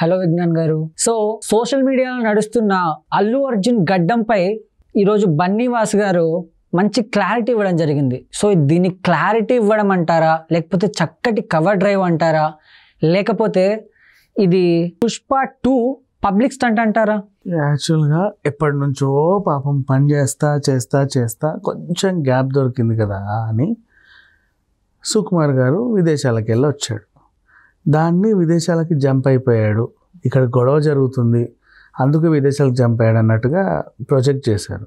hello Vignan గారు so social మీడియాలో నడుస్తున్న అల్లు అర్జున్ గడ్డంపై ఈరోజు బన్నీవాస్ గారు మంచి క్లారిటీ ఇవ్వడం జరిగింది సో దీన్ని క్లారిటీ ఇవ్వడం అంటారా లేకపోతే చక్కటి కవర్ డ్రైవ్ అంటారా లేకపోతే ఇది పుష్ప టూ పబ్లిక్ స్టంట్ అంటారా యాక్చువల్గా ఎప్పటి నుంచో పాపం పని చేస్తా చేస్తా చేస్తా కొంచెం గ్యాప్ దొరికింది కదా అని సుకుమార్ గారు విదేశాలకు వెళ్ళి వచ్చాడు దాన్ని విదేశాలకి జంప్ అయిపోయాడు ఇక్కడ గొడవ జరుగుతుంది అందుకే విదేశాలకు జంప్ అయ్యాడు అన్నట్టుగా ప్రొజెక్ట్ చేశారు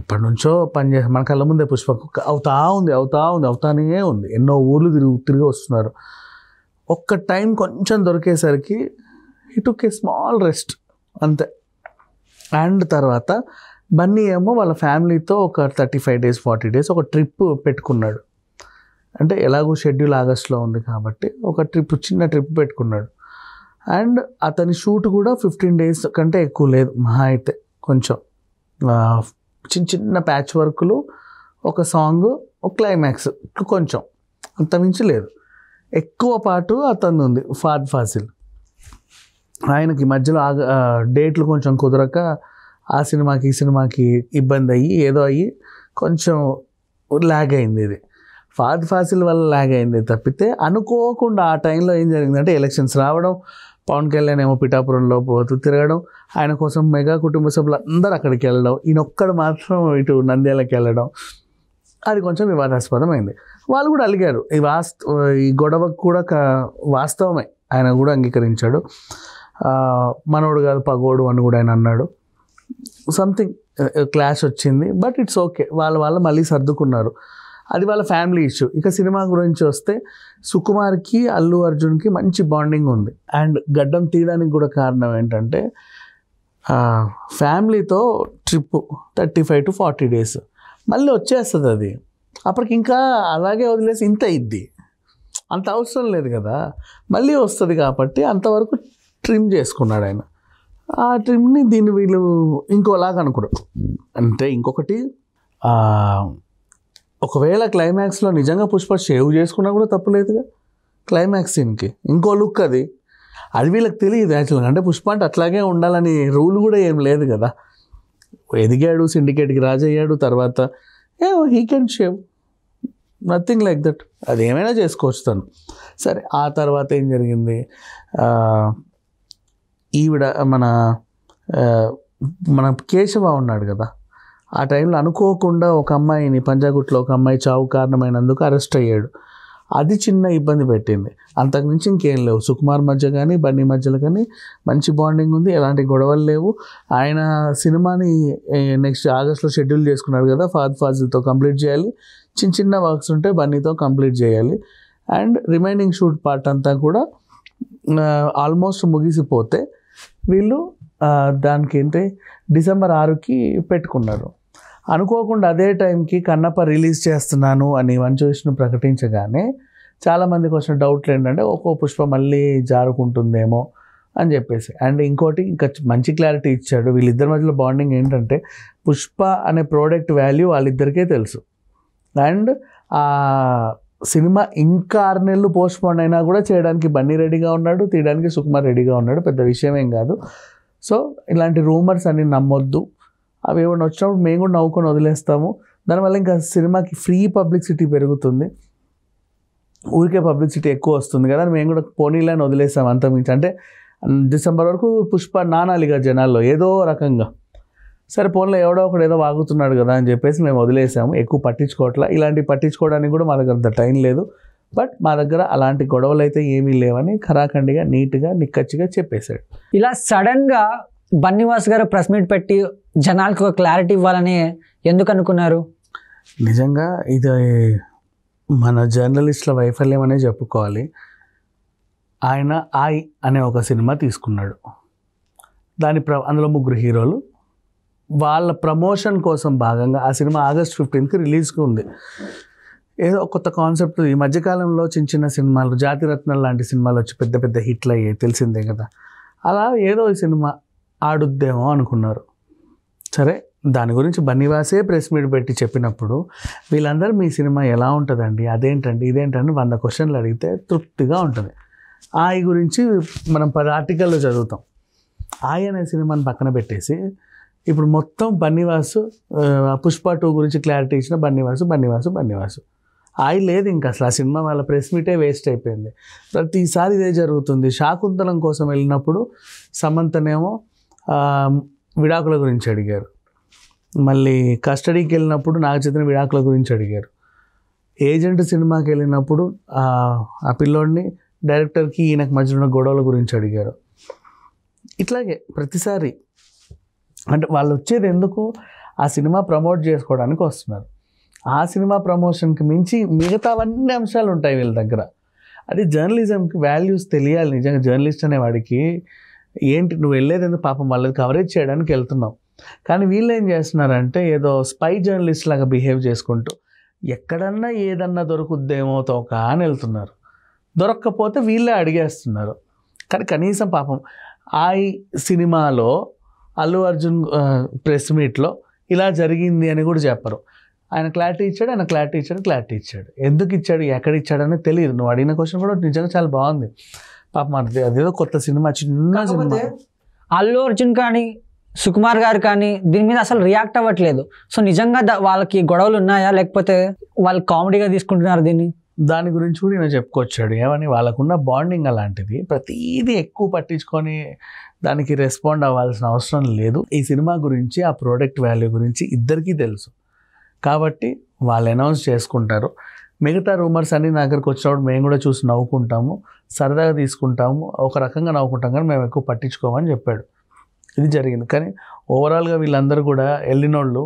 ఎప్పటి నుంచో పనిచేసి మన కళ్ళ ముందే పుష్ప అవుతా ఉంది అవుతా ఉంది అవుతానే ఉంది ఎన్నో ఊర్లు తిరిగి తిరిగి వస్తున్నారు ఒక్క టైం కొంచెం దొరికేసరికి ఇట్ ఒక ఏ స్మాల్ రెస్ట్ అంతే అండ్ తర్వాత బన్నీ ఏమో వాళ్ళ ఫ్యామిలీతో ఒక thirty five days forty days ఒక ట్రిప్ పెట్టుకున్నాడు అంటే ఎలాగో షెడ్యూల్ ఆగస్ట్లో ఉంది కాబట్టి ఒక ట్రిప్ చిన్న ట్రిప్ పెట్టుకున్నాడు అండ్ అతని షూట్ కూడా ఫిఫ్టీన్ డేస్ కంటే ఎక్కువ లేదు మహా అయితే కొంచెం చిన్న చిన్న ప్యాచ్ వర్క్లు ఒక సాంగ్ ఒక క్లైమాక్స్ కొంచెం అంతమించి లేదు ఎక్కువ పాటు అతను ఉంది ఫాద్ ఫాసిల్ ఆయనకి మధ్యలో ఆగ డేట్లు కొంచెం కుదరక ఆ సినిమాకి ఈ సినిమాకి ఇబ్బంది అయ్యి ఏదో అయ్యి కొంచెం లాగ్ అయింది ఇది ఫాద్ ఫాసిల్ వల్ల లాగ్ అయింది తప్పితే అనుకోకుండా ఆ టైంలో ఏం జరిగిందంటే ఎలక్షన్స్ రావడం పవన్ కళ్యాణ్ ఏమో పిఠాపురంలో పోతూ తిరగడం ఆయన కోసం మెగా కుటుంబ సభ్యులు అందరూ అక్కడికి వెళ్ళడం ఈయనొక్కడు మాత్రం ఇటు నంద్యాలకి వెళ్ళడం అది కొంచెం వివాదాస్పదమైంది వాళ్ళు కూడా అలిగారు ఈ వాస్త ఈ గొడవకు కూడా వాస్తవమే ఆయన కూడా అంగీకరించాడు మనోడు కాదు పగోడు అని కూడా ఆయన అన్నాడు సంథింగ్ క్లాష్ వచ్చింది బట్ ఇట్స్ ఓకే వాళ్ళ వాళ్ళు మళ్ళీ సర్దుకున్నారు అది వాళ్ళ ఫ్యామిలీ ఇష్యూ ఇక సినిమా గురించి వస్తే సుకుమార్కి అల్లు అర్జున్కి మంచి బాండింగ్ ఉంది అండ్ గడ్డం తీయడానికి కూడా కారణం ఏంటంటే ఫ్యామిలీతో trip thirty five to forty days మళ్ళీ వచ్చేస్తుంది అది అప్పటికి ఇంకా అలాగే వదిలేసి ఇంత ఇద్ది అంత అవసరం లేదు కదా మళ్ళీ వస్తుంది కాబట్టి అంతవరకు ట్రిమ్ చేసుకున్నాడు ఆయన ఆ ట్రిమ్ని దీన్ని వీళ్ళు ఇంకోలాగా అనుకోరు అంటే ఇంకొకటి ఒకవేళ క్లైమాక్స్లో నిజంగా పుష్ప షేవ్ చేసుకున్నా కూడా తప్పులేదుగా క్లైమాక్స్ సీన్కి ఇంకో లుక్ అది అది వీళ్ళకి తెలియదు యాక్చువల్గా అంటే పుష్ప అంటే అట్లాగే ఉండాలని రూల్ కూడా ఏం లేదు కదా ఎదిగాడు సిండికేట్కి రాజయ్యాడు తర్వాత a he can shave nothing like that అది ఏమైనా చేసుకోవచ్చు తను సరే ఆ తర్వాత ఏం జరిగింది ఈవిడ మన మన కేశవ ఉన్నాడు కదా ఆ టైంలో అనుకోకుండా ఒక అమ్మాయిని పంజాగుట్లో ఒక అమ్మాయి చావు కారణమైనందుకు అరెస్ట్ అయ్యాడు అది చిన్న ఇబ్బంది పెట్టింది అంతకుమించి ఇంకేం లేవు సుకుమార్ మధ్య కానీ బన్నీ మధ్యలో కానీ మంచి బాండింగ్ ఉంది ఎలాంటి గొడవలు లేవు ఆయన సినిమాని నెక్స్ట్ ఆగస్ట్లో షెడ్యూల్ చేసుకున్నాడు కదా ఫాద్ ఫాజిల్తో కంప్లీట్ చేయాలి చిన్న చిన్న వర్క్స్ ఉంటే బన్నీతో కంప్లీట్ చేయాలి అండ్ రిమైనింగ్ షూట్ పార్ట్ అంతా కూడా ఆల్మోస్ట్ ముగిసిపోతే వీళ్ళు దానికి ఏంటి డిసెంబర్ ఆరుకి పెట్టుకున్నారు అనుకోకుండా అదే టైంకి కన్నప్ప రిలీజ్ చేస్తున్నాను అని మంచు విష్ణు ప్రకటించగానే చాలామందికి వచ్చిన డౌట్లు ఏంటంటే ఒక్కో పుష్ప మళ్ళీ జారుకుంటుందేమో అని చెప్పేసి అండ్ ఇంకోటి ఇంకా మంచి క్లారిటీ ఇచ్చాడు వీళ్ళిద్దరి మధ్యలో బాండింగ్ ఏంటంటే పుష్ప అనే ప్రోడక్ట్ వాల్యూ వాళ్ళిద్దరికే తెలుసు అండ్ ఆ సినిమా ఇంకా ఆరు నెలలు పోస్ట్ పోన్ అయినా కూడా చేయడానికి బన్నీ రెడీగా ఉన్నాడు తీయడానికి సుకుమార్ రెడీగా ఉన్నాడు పెద్ద విషయం ఏం కాదు సో ఇలాంటి రూమర్స్ అన్నీ నమ్మొద్దు అవి ఏమైనా వచ్చినప్పుడు మేము కూడా నవ్వుకొని వదిలేస్తాము దానివల్ల ఇంకా సినిమాకి ఫ్రీ పబ్లిసిటీ పెరుగుతుంది ఊరికే పబ్లిసిటీ ఎక్కువ వస్తుంది కదా మేము కూడా పోనీలని వదిలేసాం అంతమించి అంటే డిసెంబర్ వరకు పుష్ప నానాలిగా జనాల్లో ఏదో రకంగా సరే పోన్లో ఎవడో ఒకడు ఏదో వాగుతున్నాడు కదా అని చెప్పేసి మేము వదిలేసాము ఎక్కువ పట్టించుకోవట్లా ఇలాంటి పట్టించుకోవడానికి కూడా మా దగ్గర అంత టైం లేదు బట్ మా దగ్గర అలాంటి గొడవలు అయితే ఏమీ లేవని ఖరాఖండిగా నీట్గా నిక్కచ్చిగా చెప్పేశాడు ఇలా సడన్గా బన్నివాస్ గారు ప్రెస్ మీట్ పెట్టి జనాలకు ఒక క్లారిటీ ఇవ్వాలని ఎందుకు అనుకున్నారు నిజంగా ఇది మన జర్నలిస్టుల వైఫల్యం అనే చెప్పుకోవాలి ఆయన ఐ అనే ఒక సినిమా తీసుకున్నాడు దాని ప్ర అందులో ముగ్గురు హీరోలు వాళ్ళ ప్రమోషన్ కోసం భాగంగా ఆ సినిమా ఆగస్ట్ ఫిఫ్టీన్త్కి రిలీజ్కి ఉంది ఏదో కొత్త కాన్సెప్ట్ ఈ మధ్యకాలంలో చిన్న చిన్న సినిమాలు జాతిరత్నం లాంటి సినిమాలు వచ్చి పెద్ద పెద్ద హిట్లు అయ్యాయి తెలిసిందే కదా అలా ఏదో ఈ సినిమా ఆడుద్దేమో అనుకున్నారు సరే దాని గురించి బన్నీవాసే ప్రెస్ మీట్ పెట్టి చెప్పినప్పుడు వీళ్ళందరూ మీ సినిమా ఎలా ఉంటుందండి అదేంటండి ఇదేంటండి వంద క్వశ్చన్లు అడిగితే తృప్తిగా ఉంటుంది ఆయ గురించి మనం పది ఆర్టికల్లో చదువుతాం ఆయ అనే సినిమాని పక్కన పెట్టేసి ఇప్పుడు మొత్తం బన్నీవాసు పుష్ప టూ గురించి క్లారిటీ ఇచ్చిన బన్నీవాసు బన్నీవాసు బన్నీవాసు ఆయి లేదు ఇంకా అసలు ఆ సినిమా వాళ్ళ ప్రెస్ మీటే వేస్ట్ అయిపోయింది ప్రతిసారి ఇదే జరుగుతుంది శాకుంతలం కోసం వెళ్ళినప్పుడు సమంతనేమో విడాకుల గురించి అడిగారు మళ్ళీ కస్టడీకి వెళ్ళినప్పుడు నాకు చెందిన విడాకుల గురించి అడిగారు ఏజెంట్ సినిమాకి వెళ్ళినప్పుడు ఆ పిల్లోడిని డైరెక్టర్కి ఈయనకు మధ్యలో ఉన్న గొడవల గురించి అడిగారు ఇట్లాగే ప్రతిసారి అంటే వాళ్ళు వచ్చేది ఎందుకు ఆ సినిమా ప్రమోట్ చేసుకోవడానికి వస్తున్నారు ఆ సినిమా ప్రమోషన్కి మించి మిగతావన్నీ అంశాలు ఉంటాయి వీళ్ళ దగ్గర అది జర్నలిజంకి వాల్యూస్ తెలియాలి నిజంగా జర్నలిస్ట్ అనే వాడికి ఏంటి నువ్వు వెళ్ళేది ఎందుకు పాపం వాళ్ళది కవరేజ్ చేయడానికి వెళ్తున్నావు కానీ వీళ్ళు ఏం చేస్తున్నారంటే ఏదో స్పై జర్నలిస్ట్ లాగా బిహేవ్ చేసుకుంటూ ఎక్కడన్నా ఏదన్నా దొరుకుద్దేమో తోక అని వెళ్తున్నారు దొరక్కపోతే వీళ్ళే అడిగేస్తున్నారు కానీ కనీసం పాపం ఆ సినిమాలో అల్లు అర్జున్ ప్రెస్ మీట్లో ఇలా జరిగింది అని కూడా చెప్పరు ఆయన క్లారిటీ ఇచ్చాడు ఆయన క్లారిటీ ఇచ్చాడు క్లారిటీ ఇచ్చాడు ఎందుకు ఇచ్చాడు ఎక్కడ ఇచ్చాడని తెలియదు నువ్వు అడిగిన క్వశ్చన్ కూడా నిజంగా చాలా బాగుంది పాపం అది అదేదో కొత్త సినిమా చిన్న సినిమా అల్లు అర్జున్ కానీ సుకుమార్ గారు కానీ దీని మీద అసలు రియాక్ట్ అవ్వట్లేదు సో నిజంగా వాళ్ళకి గొడవలు ఉన్నాయా లేకపోతే వాళ్ళు కామెడీగా తీసుకుంటున్నారు దీన్ని దాని గురించి కూడా నేను చెప్పుకొచ్చాడు ఏమని వాళ్ళకున్న బాండింగ్ అలాంటిది ప్రతీది ఎక్కువ పట్టించుకొని దానికి రెస్పాండ్ అవ్వాల్సిన అవసరం లేదు ఈ సినిమా గురించి ఆ ప్రోడక్ట్ వాల్యూ గురించి ఇద్దరికీ తెలుసు కాబట్టి వాళ్ళు అనౌన్స్ చేసుకుంటారు మిగతా రూమర్స్ అన్నీ నా దగ్గరకు వచ్చినప్పుడు మేము కూడా చూసి నవ్వుకుంటాము సరదాగా తీసుకుంటాము ఒక రకంగా నవ్వుకుంటాం కానీ మేము ఎక్కువ పట్టించుకోమని చెప్పాడు ఇది జరిగింది కానీ ఓవరాల్గా వీళ్ళందరూ కూడా వెళ్ళినోళ్ళు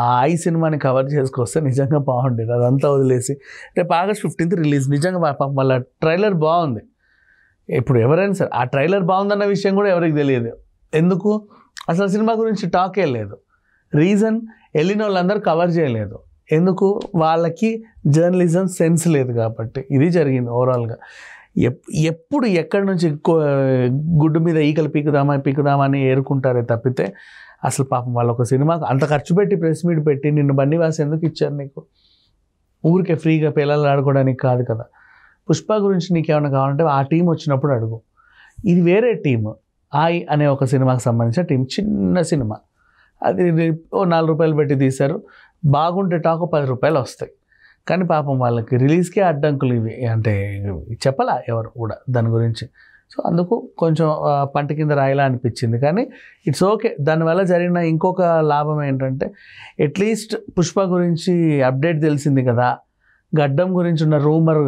ఆ ఐ సినిమాని కవర్ చేసుకొస్తే నిజంగా బాగుండేది అదంతా వదిలేసి రేపు ఆగస్ట్ ఫిఫ్టీన్త్ రిలీజ్ నిజంగా మళ్ళీ వాళ్ళ ట్రైలర్ బాగుంది ఇప్పుడు ఎవరైనా సరే ఆ ట్రైలర్ బాగుందన్న విషయం కూడా ఎవరికి తెలియదు ఎందుకు అసలు సినిమా గురించి టాకే లేదు రీజన్ వెళ్ళిన వాళ్ళందరూ కవర్ చేయలేదు ఎందుకు వాళ్ళకి జర్నలిజం సెన్స్ లేదు కాబట్టి ఇది జరిగింది ఓవరాల్గా ఎప్ ఎప్పుడు ఎక్కడి నుంచి గుడ్డు మీద ఈకలు పీకుదామా పీకుదామా అని ఏరుకుంటారే తప్పితే అసలు పాపం వాళ్ళు ఒక సినిమాకు అంత ఖర్చు పెట్టి ప్రెస్ మీట్ పెట్టి నిన్ను బన్నివాసి ఎందుకు ఇచ్చారు నీకు ఊరికే ఫ్రీగా పిల్లలు ఆడుకోవడానికి కాదు కదా పుష్ప గురించి నీకేమైనా కావాలంటే ఆ టీం వచ్చినప్పుడు అడుగు ఇది వేరే టీం ఆయ్ అనే ఒక సినిమాకి సంబంధించిన టీం చిన్న సినిమా అది ఓ నాలుగు రూపాయలు పెట్టి తీశారు బాగుంటే టాక్ పది రూపాయలు వస్తాయి కానీ పాపం వాళ్ళకి రిలీజ్కే అడ్డంకులు ఇవి అంటే చెప్పలా ఎవరు కూడా దాని గురించి సో అందుకు కొంచెం పంట కింద రాయలా అనిపించింది కానీ ఇట్స్ ఓకే దానివల్ల జరిగిన ఇంకొక లాభం ఏంటంటే అట్లీస్ట్ పుష్ప గురించి అప్డేట్ తెలిసింది కదా గడ్డం గురించి ఉన్న రూమర్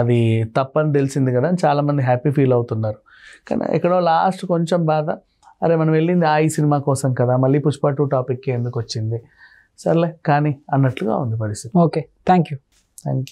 అది తప్పని తెలిసింది కదా అని చాలామంది హ్యాపీ ఫీల్ అవుతున్నారు కానీ ఎక్కడో లాస్ట్ కొంచెం బాధ అరే మనం వెళ్ళింది ఆ ఈ సినిమా కోసం కదా మళ్ళీ పుష్ప టూ టాపిక్కి ఎందుకు వచ్చింది సర్లే కానీ అన్నట్లుగా ఉంది పరిస్థితి okay thank you thank you